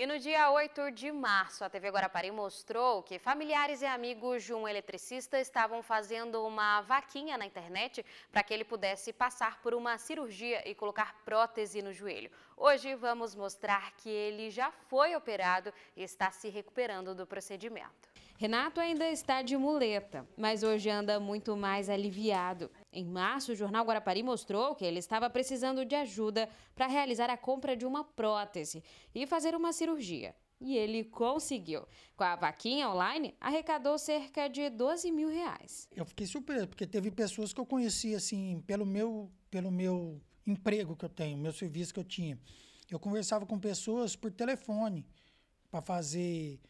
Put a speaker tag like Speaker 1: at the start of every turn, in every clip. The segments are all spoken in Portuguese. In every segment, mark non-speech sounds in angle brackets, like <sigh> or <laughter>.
Speaker 1: E no dia 8 de março, a TV Guarapari mostrou que familiares e amigos de um eletricista estavam fazendo uma vaquinha na internet para que ele pudesse passar por uma cirurgia e colocar prótese no joelho. Hoje vamos mostrar que ele já foi operado e está se recuperando do procedimento. Renato ainda está de muleta, mas hoje anda muito mais aliviado. Em março, o jornal Guarapari mostrou que ele estava precisando de ajuda para realizar a compra de uma prótese e fazer uma cirurgia. E ele conseguiu. Com a vaquinha online, arrecadou cerca de 12 mil reais.
Speaker 2: Eu fiquei surpreso, porque teve pessoas que eu conheci, assim, pelo meu, pelo meu emprego que eu tenho, meu serviço que eu tinha. Eu conversava com pessoas por telefone para fazer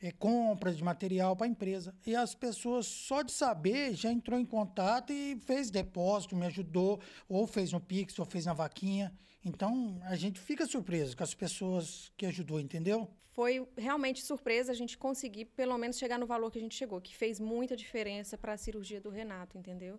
Speaker 2: é, compras de material para a empresa. E as pessoas, só de saber, já entrou em contato e fez depósito, me ajudou, ou fez no Pix, ou fez na vaquinha. Então, a gente fica surpreso com as pessoas que ajudou, entendeu?
Speaker 1: Foi realmente surpresa a gente conseguir, pelo menos, chegar no valor que a gente chegou, que fez muita diferença para a cirurgia do Renato, entendeu?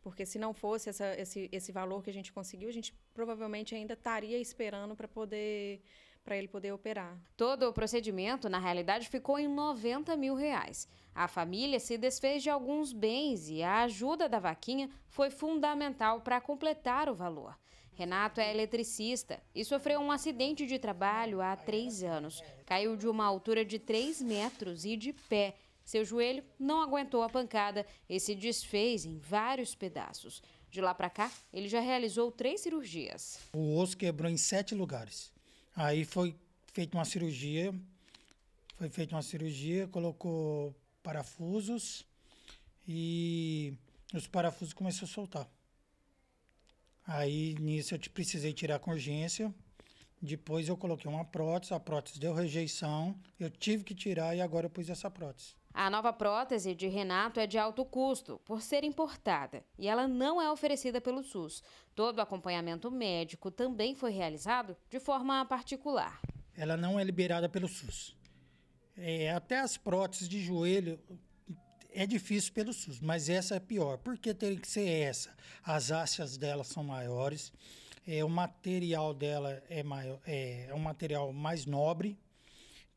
Speaker 1: Porque se não fosse essa, esse, esse valor que a gente conseguiu, a gente provavelmente ainda estaria esperando para poder para ele poder operar. Todo o procedimento, na realidade, ficou em 90 mil reais. A família se desfez de alguns bens e a ajuda da vaquinha foi fundamental para completar o valor. Renato é eletricista e sofreu um acidente de trabalho há três anos. Caiu de uma altura de 3 metros e de pé. Seu joelho não aguentou a pancada e se desfez em vários pedaços. De lá para cá, ele já realizou três cirurgias.
Speaker 2: O osso quebrou em sete lugares. Aí foi feita uma cirurgia, foi feita uma cirurgia, colocou parafusos e os parafusos começaram a soltar. Aí nisso eu te precisei tirar com urgência. Depois eu coloquei uma prótese, a prótese deu rejeição, eu tive que tirar e agora eu pus essa prótese.
Speaker 1: A nova prótese de Renato é de alto custo, por ser importada, e ela não é oferecida pelo SUS. Todo o acompanhamento médico também foi realizado de forma particular.
Speaker 2: Ela não é liberada pelo SUS. É, até as próteses de joelho é difícil pelo SUS, mas essa é pior. porque tem que ser essa? As hastes dela são maiores, é, o material dela é, maior, é, é um material mais nobre,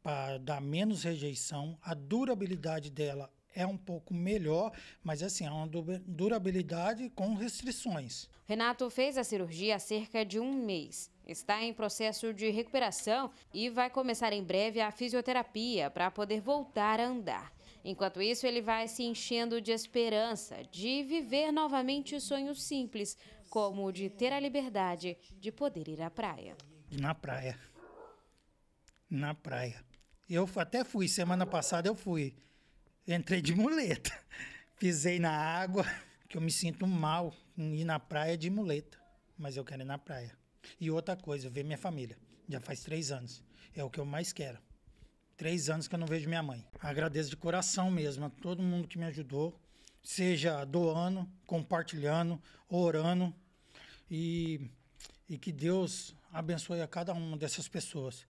Speaker 2: para dar menos rejeição, a durabilidade dela é um pouco melhor, mas assim, é uma durabilidade com restrições.
Speaker 1: Renato fez a cirurgia há cerca de um mês. Está em processo de recuperação e vai começar em breve a fisioterapia para poder voltar a andar. Enquanto isso, ele vai se enchendo de esperança de viver novamente sonhos simples, como o de ter a liberdade de poder ir à praia.
Speaker 2: Na praia. Na praia. Eu até fui, semana passada eu fui. Entrei de <laughs> muleta. Pisei na água, que eu me sinto mal em ir na praia de muleta. Mas eu quero ir na praia. E outra coisa, ver minha família. Já faz três anos. É o que eu mais quero. Três anos que eu não vejo minha mãe. Agradeço de coração mesmo a todo mundo que me ajudou, seja doando, compartilhando, orando. E, e que Deus abençoe a cada uma dessas pessoas.